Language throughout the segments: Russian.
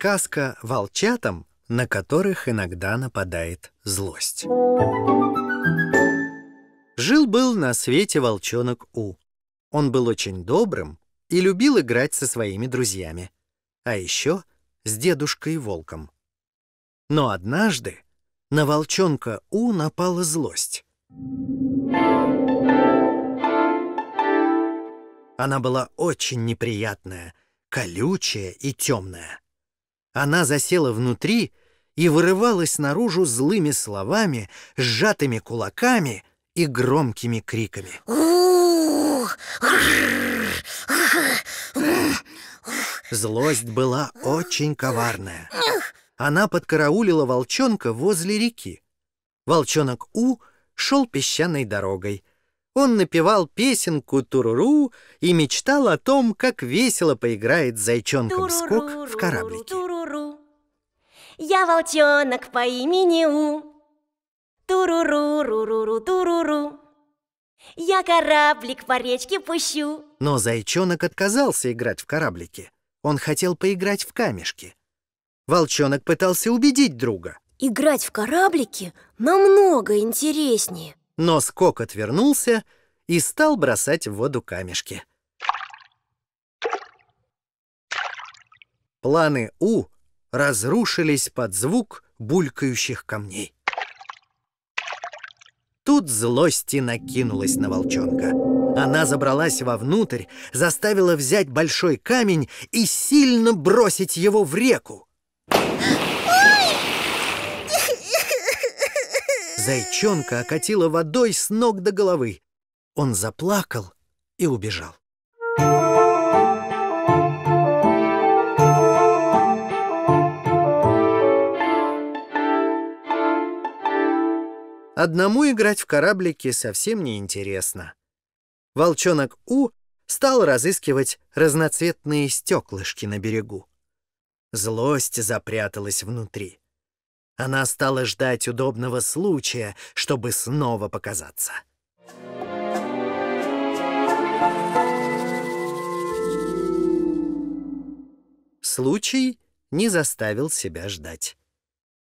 сказка волчатам, на которых иногда нападает злость. Жил-был на свете волчонок У. Он был очень добрым и любил играть со своими друзьями. А еще с дедушкой Волком. Но однажды на волчонка У напала злость. Она была очень неприятная, колючая и темная. Она засела внутри и вырывалась наружу злыми словами, сжатыми кулаками и громкими криками. Злость была очень коварная. Она подкараулила волчонка возле реки. Волчонок У шел песчаной дорогой — он напевал песенку «Туруру» и мечтал о том, как весело поиграет зайчонком скок в кораблике. Я волчонок по имени У. Туруру-руруру, туруру. Я кораблик по речке пущу. Но зайчонок отказался играть в кораблике. Он хотел поиграть в камешки. Волчонок пытался убедить друга. Играть в кораблике намного интереснее но скок отвернулся и стал бросать в воду камешки. Планы У разрушились под звук булькающих камней. Тут злости накинулась на волчонка. Она забралась вовнутрь, заставила взять большой камень и сильно бросить его в реку. Зайчонка окатила водой с ног до головы. Он заплакал и убежал. Одному играть в кораблики совсем не интересно. Волчонок У стал разыскивать разноцветные стеклышки на берегу. Злость запряталась внутри. Она стала ждать удобного случая, чтобы снова показаться. Случай не заставил себя ждать.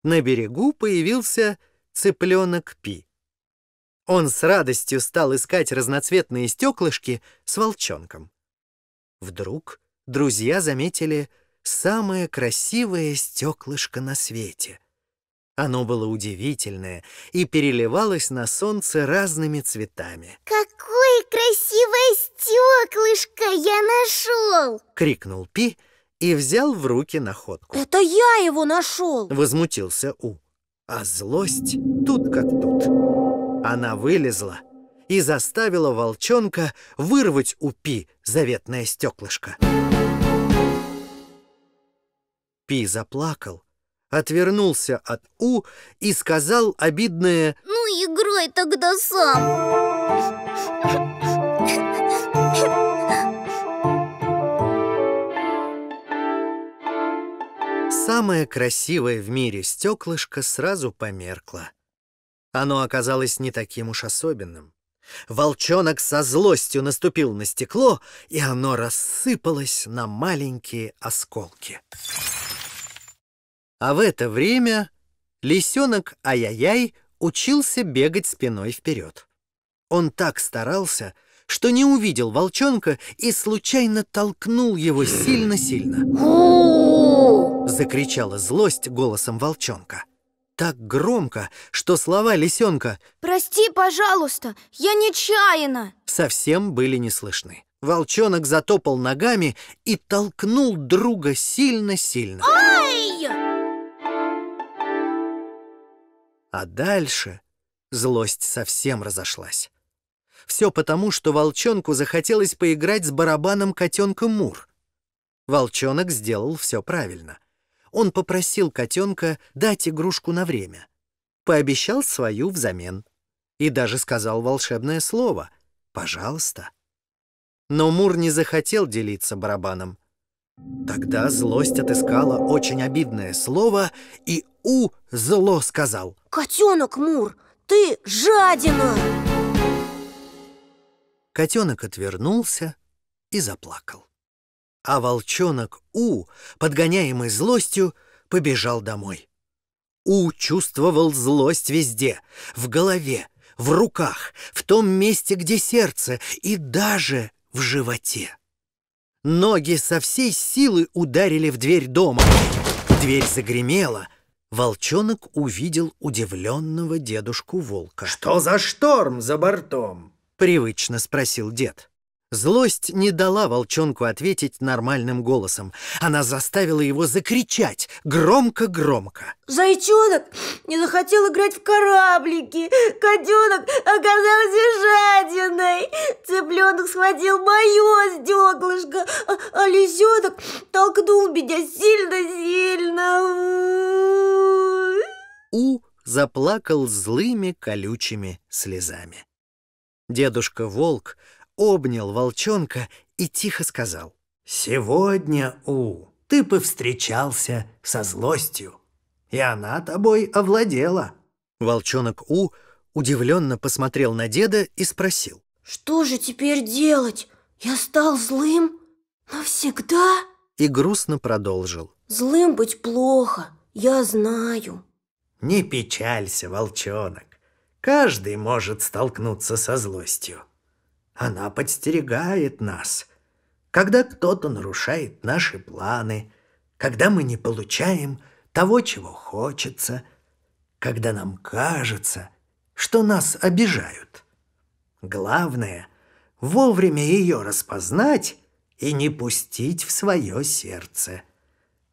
На берегу появился цыпленок Пи. Он с радостью стал искать разноцветные стеклышки с волчонком. Вдруг друзья заметили самое красивое стеклышко на свете — оно было удивительное и переливалось на солнце разными цветами. «Какое красивое стеклышко я нашел!» — крикнул Пи и взял в руки находку. «Это я его нашел!» — возмутился У. А злость тут как тут. Она вылезла и заставила волчонка вырвать у Пи заветное стеклышко. Пи заплакал отвернулся от У и сказал обидное «Ну, играй тогда сам!» Самое красивое в мире стеклышко сразу померкло. Оно оказалось не таким уж особенным. Волчонок со злостью наступил на стекло, и оно рассыпалось на маленькие осколки. А в это время лисенок Ай-яй-яй учился бегать спиной вперед. Он так старался, что не увидел волчонка и случайно толкнул его сильно-сильно. Закричала злость голосом волчонка. Так громко, что слова лисенка «Прости, пожалуйста, я нечаянно» совсем были не слышны. Волчонок затопал ногами и толкнул друга сильно-сильно. А дальше злость совсем разошлась. Все потому, что волчонку захотелось поиграть с барабаном котенка Мур. Волчонок сделал все правильно. Он попросил котенка дать игрушку на время. Пообещал свою взамен. И даже сказал волшебное слово «пожалуйста». Но Мур не захотел делиться барабаном. Тогда злость отыскала очень обидное слово, и У зло сказал — Котенок Мур, ты жадина! Котенок отвернулся и заплакал. А волчонок У, подгоняемый злостью, побежал домой. У чувствовал злость везде, в голове, в руках, в том месте, где сердце, и даже в животе. Ноги со всей силы ударили в дверь дома. Дверь загремела, волчонок увидел удивленного дедушку волка. «Что за шторм за бортом?» — привычно спросил дед. Злость не дала волчонку ответить нормальным голосом. Она заставила его закричать громко-громко. «Зайчонок не захотел играть в кораблики. Котенок оказался жадиной. Цыпленок схватил мое стеклышко, а, а лисенок толкнул меня сильно-сильно. заплакал злыми колючими слезами. Дедушка Волк обнял волчонка и тихо сказал. «Сегодня, У, ты повстречался со злостью, и она тобой овладела». Волчонок У удивленно посмотрел на деда и спросил. «Что же теперь делать? Я стал злым навсегда?» И грустно продолжил. «Злым быть плохо, я знаю». Не печалься, волчонок. Каждый может столкнуться со злостью. Она подстерегает нас. Когда кто-то нарушает наши планы, когда мы не получаем того, чего хочется, когда нам кажется, что нас обижают. Главное — вовремя ее распознать и не пустить в свое сердце.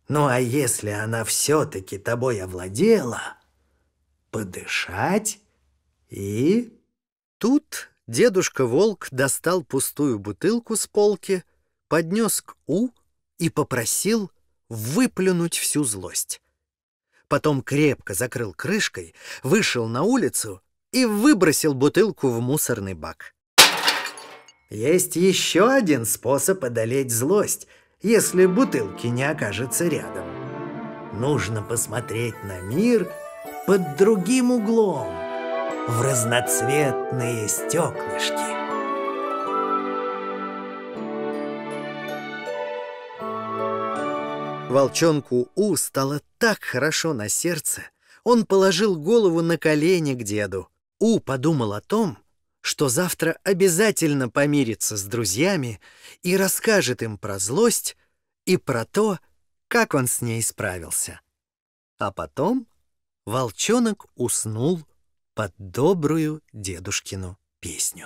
Ну а если она все-таки тобой овладела — подышать и...» Тут дедушка Волк достал пустую бутылку с полки, поднес к У и попросил выплюнуть всю злость. Потом крепко закрыл крышкой, вышел на улицу и выбросил бутылку в мусорный бак. Есть еще один способ одолеть злость, если бутылки не окажется рядом. Нужно посмотреть на мир — под другим углом, в разноцветные стеклышки. Волчонку У стало так хорошо на сердце. Он положил голову на колени к деду. У подумал о том, что завтра обязательно помирится с друзьями и расскажет им про злость и про то, как он с ней справился. А потом волчонок уснул под добрую дедушкину песню.